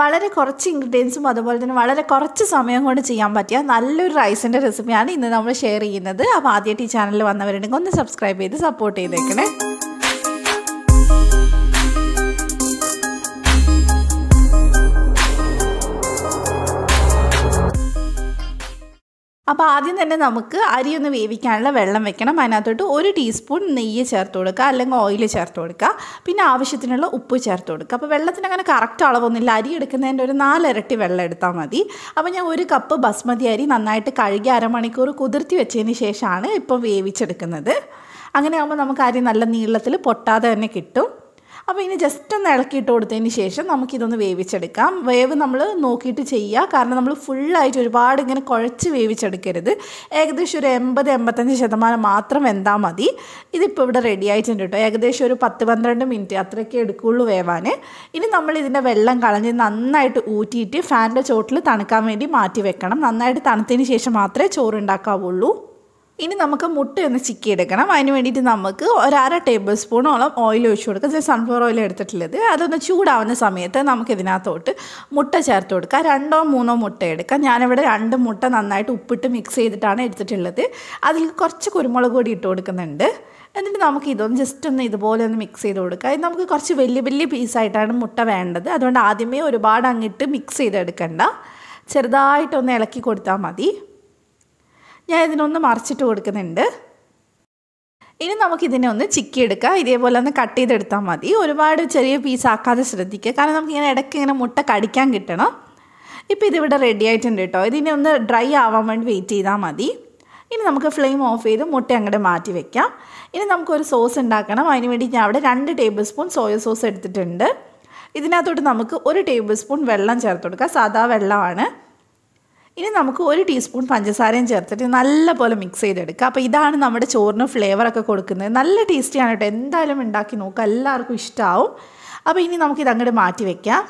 വളരെ കുറച്ച് ഇൻഗ്രീഡിയൻസും അതുപോലെ തന്നെ വളരെ കുറച്ച് സമയം കൊണ്ട് ചെയ്യാൻ പറ്റിയ നല്ലൊരു റൈസിൻ്റെ റെസിപ്പിയാണ് ഇന്ന് നമ്മൾ ഷെയർ ചെയ്യുന്നത് അപ്പോൾ ആദ്യമായിട്ട് ഈ ചാനൽ വന്നവരുണ്ടെങ്കിൽ ഒന്ന് സബ്സ്ക്രൈബ് ചെയ്ത് സപ്പോർട്ട് ചെയ്തേക്കണേ അപ്പോൾ ആദ്യം തന്നെ നമുക്ക് അരി ഒന്ന് വേവിക്കാനുള്ള വെള്ളം വെക്കണം അതിനകത്തോട്ട് ഒരു ടീസ്പൂൺ നെയ്യ് ചേർത്ത് കൊടുക്കുക അല്ലെങ്കിൽ ഓയിൽ ചേർത്ത് കൊടുക്കുക പിന്നെ ആവശ്യത്തിനുള്ള ഉപ്പ് ചേർത്ത് കൊടുക്കുക അപ്പോൾ വെള്ളത്തിന് അങ്ങനെ കറക്റ്റ് അളവൊന്നുമില്ല അരി എടുക്കുന്നതിൻ്റെ ഒരു നാലിരട്ടി വെള്ളം എടുത്താൽ മതി അപ്പോൾ ഞാൻ ഒരു കപ്പ് ബസ്മതി അരി നന്നായിട്ട് കഴുകി അരമണിക്കൂർ കുതിർത്തി വെച്ചതിന് ശേഷമാണ് ഇപ്പോൾ വേവിച്ചെടുക്കുന്നത് അങ്ങനെ ആകുമ്പോൾ നമുക്ക് അരി നല്ല നീളത്തിൽ പൊട്ടാതെ തന്നെ കിട്ടും അപ്പോൾ ഇനി ജസ്റ്റ് ഒന്ന് ഇളക്കിയിട്ട് കൊടുത്തതിന് ശേഷം നമുക്കിതൊന്ന് വേവിച്ചെടുക്കാം വേവ് നമ്മൾ നോക്കിയിട്ട് ചെയ്യുക കാരണം നമ്മൾ ഫുള്ളായിട്ട് ഒരുപാട് ഇങ്ങനെ കുഴച്ച് വേവിച്ചെടുക്കരുത് ഏകദേശം ഒരു എൺപത് എൺപത്തഞ്ച് ശതമാനം മാത്രം വെന്താൽ മതി ഇതിപ്പോൾ ഇവിടെ റെഡി ആയിട്ടുണ്ട് കേട്ടോ ഏകദേശം ഒരു പത്ത് പന്ത്രണ്ട് മിനിറ്റ് അത്രയൊക്കെ എടുക്കുകയുള്ളൂ വേവാൻ ഇനി നമ്മൾ ഇതിൻ്റെ വെള്ളം കളഞ്ഞ് നന്നായിട്ട് ഊറ്റിയിട്ട് ഫാനിൻ്റെ ചോട്ടിൽ തണുക്കാൻ വേണ്ടി മാറ്റി വെക്കണം നന്നായിട്ട് തണുത്തതിന് ശേഷം മാത്രമേ ഉണ്ടാക്കാവുള്ളൂ ഇനി നമുക്ക് മുട്ടയൊന്ന് എടുക്കണം അതിന് വേണ്ടിയിട്ട് നമുക്ക് ഒരര ടേബിൾ സ്പൂണോളം ഓയിൽ ഒഴിച്ചു കൊടുക്കാം ഞാൻ സൺഫ്ലവർ ഓയിൽ എടുത്തിട്ടുള്ളത് അതൊന്ന് ചൂടാവുന്ന സമയത്ത് നമുക്ക് ഇതിനകത്തോട്ട് മുട്ട ചേർത്ത് കൊടുക്കുക രണ്ടോ മൂന്നോ മുട്ട എടുക്കാം ഞാനിവിടെ രണ്ട് മുട്ട നന്നായിട്ട് ഉപ്പിട്ട് മിക്സ് ചെയ്തിട്ടാണ് എടുത്തിട്ടുള്ളത് അതിൽ കുറച്ച് കുരുമുളക് പൊടി ഇട്ട് കൊടുക്കുന്നുണ്ട് എന്നിട്ട് നമുക്ക് ഇതൊന്ന് ജസ്റ്റ് ഒന്ന് ഇതുപോലെ ഒന്ന് മിക്സ് ചെയ്ത് കൊടുക്കുക ഇത് നമുക്ക് കുറച്ച് വലിയ വലിയ പീസായിട്ടാണ് മുട്ട വേണ്ടത് അതുകൊണ്ട് ആദ്യമേ ഒരുപാട് അങ്ങിട്ട് മിക്സ് ചെയ്തെടുക്കണ്ട ചെറുതായിട്ടൊന്ന് ഇളക്കി കൊടുത്താൽ മതി ഞാൻ ഇതിനൊന്ന് മറിച്ചിട്ട് കൊടുക്കുന്നുണ്ട് ഇനി നമുക്കിതിനെ ഒന്ന് ചിക്കി എടുക്കാം ഇതേപോലെ ഒന്ന് കട്ട് ചെയ്തെടുത്താൽ മതി ഒരുപാട് ചെറിയ പീസ് ആക്കാതെ ശ്രദ്ധിക്കുക കാരണം നമുക്കിങ്ങനെ ഇടയ്ക്ക് ഇങ്ങനെ മുട്ട കടിക്കാൻ കിട്ടണം ഇപ്പോൾ ഇതിവിടെ റെഡി ആയിട്ടുണ്ട് കേട്ടോ ഇതിനെ ഒന്ന് ഡ്രൈ ആവാൻ വേണ്ടി വെയിറ്റ് ചെയ്താൽ മതി ഇനി നമുക്ക് ഫ്ലെയിം ഓഫ് ചെയ്ത് മുട്ട അങ്ങോട്ട് മാറ്റി വെക്കാം ഇനി നമുക്കൊരു സോസ് ഉണ്ടാക്കണം അതിന് വേണ്ടി ഞാൻ അവിടെ രണ്ട് ടേബിൾ സ്പൂൺ സോയ സോസ് എടുത്തിട്ടുണ്ട് ഇതിനകത്തോട്ട് നമുക്ക് ഒരു ടേബിൾ സ്പൂൺ വെള്ളം ചേർത്ത് കൊടുക്കാം സാധാ വെള്ളമാണ് ഇനി നമുക്ക് ഒരു ടീസ്പൂൺ പഞ്ചസാരയും ചേർത്തിട്ട് നല്ലപോലെ മിക്സ് ചെയ്തെടുക്കുക അപ്പോൾ ഇതാണ് നമ്മുടെ ചോറിന് ഫ്ലേവറൊക്കെ കൊടുക്കുന്നത് നല്ല ടേസ്റ്റിയാണ് കേട്ടോ എന്തായാലും ഉണ്ടാക്കി നോക്കുക എല്ലാവർക്കും ഇഷ്ടമാവും അപ്പോൾ ഇനി നമുക്കിത് അങ്ങോട്ട് മാറ്റി വയ്ക്കാം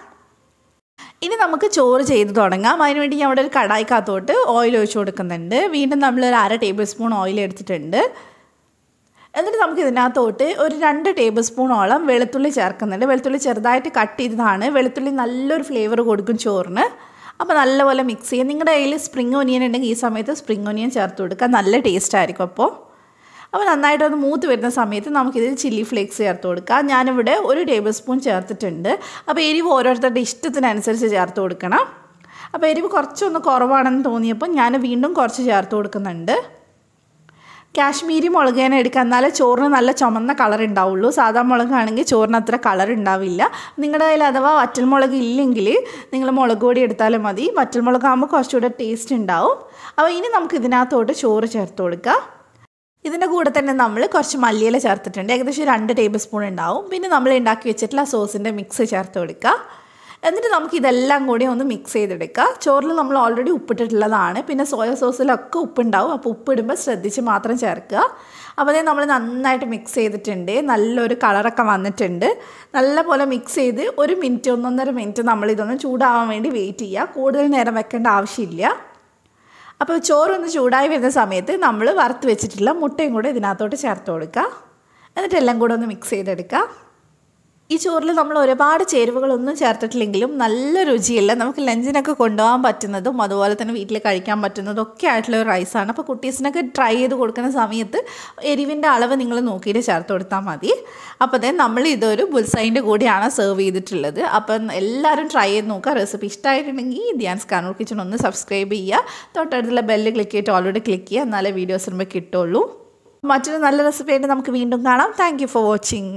ഇനി നമുക്ക് ചോറ് ചെയ്ത് തുടങ്ങാം അതിനുവേണ്ടി ഞാൻ അവിടെ ഒരു കടായിക്കകത്തോട്ട് ഓയിൽ ഒഴിച്ചു കൊടുക്കുന്നുണ്ട് വീണ്ടും നമ്മൾ ഒരു അര ടേബിൾ സ്പൂൺ ഓയിൽ എടുത്തിട്ടുണ്ട് എന്നിട്ട് നമുക്ക് ഇതിനകത്തോട്ട് ഒരു രണ്ട് ടേബിൾ സ്പൂണോളം വെളുത്തുള്ളി ചേർക്കുന്നുണ്ട് വെളുത്തുള്ളി ചെറുതായിട്ട് കട്ട് ചെയ്തതാണ് വെളുത്തുള്ളി നല്ലൊരു ഫ്ലേവർ കൊടുക്കും ചോറിന് അപ്പോൾ നല്ലപോലെ മിക്സ് ചെയ്യുക നിങ്ങളുടെ കയ്യിൽ സ്പ്രിങ് ഒനിയൻ ഉണ്ടെങ്കിൽ ഈ സമയത്ത് സ്പ്രിങ് ഒനിയൻ ചേർത്ത് കൊടുക്കുക നല്ല ടേസ്റ്റ് ആയിരിക്കും അപ്പോൾ അപ്പോൾ നന്നായിട്ട് ഒന്ന് മൂത്ത് വരുന്ന സമയത്ത് നമുക്കിതിൽ ചില്ലി ഫ്ലേക്സ് ചേർത്ത് കൊടുക്കാം ഞാനിവിടെ ഒരു ടേബിൾ സ്പൂൺ ചേർത്തിട്ടുണ്ട് അപ്പോൾ എരിവ് ഓരോരുത്തരുടെ ഇഷ്ടത്തിനനുസരിച്ച് ചേർത്ത് കൊടുക്കണം അപ്പോൾ എരിവ് കുറച്ചൊന്ന് കുറവാണെന്ന് തോന്നിയപ്പോൾ ഞാൻ വീണ്ടും കുറച്ച് ചേർത്ത് കൊടുക്കുന്നുണ്ട് കാശ്മീരി മുളക് തന്നെ എടുക്കുക എന്നാലേ ചോറിന് നല്ല ചുമന്ന കളർ ഉണ്ടാവുള്ളൂ സാധാ മുളകാണെങ്കിൽ ചോറിന് അത്ര കളർ ഉണ്ടാവില്ല നിങ്ങളുടെ കയ്യിൽ അഥവാ വറ്റൽ മുളക് ഇല്ലെങ്കിൽ നിങ്ങൾ മുളക് പൊടി എടുത്താലും മതി വറ്റൽ മുളകാകുമ്പോൾ കുറച്ചുകൂടെ ടേസ്റ്റ് ഉണ്ടാവും അപ്പോൾ ഇനി നമുക്ക് ഇതിനകത്തോട്ട് ചോറ് ചേർത്ത് കൊടുക്കുക ഇതിൻ്റെ കൂടെ തന്നെ നമ്മൾ കുറച്ച് മല്ലിയില ചേർത്തിട്ടുണ്ട് ഏകദേശം രണ്ട് ടേബിൾ സ്പൂൺ ഉണ്ടാവും പിന്നെ നമ്മൾ ഉണ്ടാക്കി വെച്ചിട്ടുള്ള സോസിൻ്റെ മിക്സ് ചേർത്ത് കൊടുക്കുക എന്നിട്ട് നമുക്ക് ഇതെല്ലാം കൂടി ഒന്ന് മിക്സ് ചെയ്തെടുക്കുക ചോറിൽ നമ്മൾ ഓൾറെഡി ഉപ്പിട്ടിട്ടുള്ളതാണ് പിന്നെ സോയ സോസിലൊക്കെ ഉപ്പുണ്ടാവും അപ്പോൾ ഉപ്പിടുമ്പോൾ ശ്രദ്ധിച്ച് മാത്രം ചേർക്കുക അപ്പോൾ നമ്മൾ നന്നായിട്ട് മിക്സ് ചെയ്തിട്ടുണ്ട് നല്ലൊരു കളറൊക്കെ വന്നിട്ടുണ്ട് നല്ലപോലെ മിക്സ് ചെയ്ത് ഒരു മിനിറ്റ് ഒന്നൊന്നര മിനിറ്റ് നമ്മൾ ഇതൊന്ന് ചൂടാവാൻ വേണ്ടി വെയിറ്റ് ചെയ്യുക കൂടുതൽ നേരം വെക്കേണ്ട ആവശ്യമില്ല അപ്പോൾ ചോറൊന്ന് ചൂടായി വരുന്ന സമയത്ത് നമ്മൾ വറുത്ത് വെച്ചിട്ടുള്ള മുട്ടയും കൂടെ ഇതിനകത്തോട്ട് ചേർത്ത് കൊടുക്കുക എന്നിട്ടെല്ലാം കൂടെ ഒന്ന് മിക്സ് ചെയ്തെടുക്കുക ഈ ചോറിൽ നമ്മൾ ഒരുപാട് ചേരുവകളൊന്നും ചേർത്തിട്ടില്ലെങ്കിലും നല്ല രുചിയില്ല നമുക്ക് ലഞ്ചിനൊക്കെ കൊണ്ടുപോകാൻ പറ്റുന്നതും അതുപോലെ തന്നെ വീട്ടിൽ കഴിക്കാൻ പറ്റുന്നതും ഒക്കെ ആയിട്ടുള്ള ഒരു റൈസാണ് അപ്പോൾ കുട്ടീസിനൊക്കെ ട്രൈ ചെയ്ത് കൊടുക്കുന്ന സമയത്ത് എരിവിൻ്റെ അളവ് നിങ്ങൾ നോക്കിയിട്ട് ചേർത്ത് കൊടുത്താൽ മതി അപ്പോൾ അതേ നമ്മൾ ഇതൊരു ബുൽസൈൻ്റെ കൂടിയാണ് സെർവ് ചെയ്തിട്ടുള്ളത് അപ്പം എല്ലാവരും ട്രൈ ചെയ്ത് നോക്കുക റെസിപ്പി ഇഷ്ടമായിട്ടുണ്ടെങ്കിൽ ധ്യാൻസ് കാനൂർ കിച്ചൺ ഒന്ന് സബ്സ്ക്രൈബ് ചെയ്യുക തൊട്ടടുത്തുള്ള ബെല്ല് ക്ലിക്ക് ചെയ്തിട്ട് ഓൾറെഡി ക്ലിക്ക് ചെയ്യുക എന്നാലേ വീഡിയോസ് വരുമ്പോൾ കിട്ടുള്ളൂ മറ്റൊരു നല്ല റെസിപ്പി ആയിട്ട് നമുക്ക് വീണ്ടും കാണാം താങ്ക് ഫോർ വാച്ചിങ്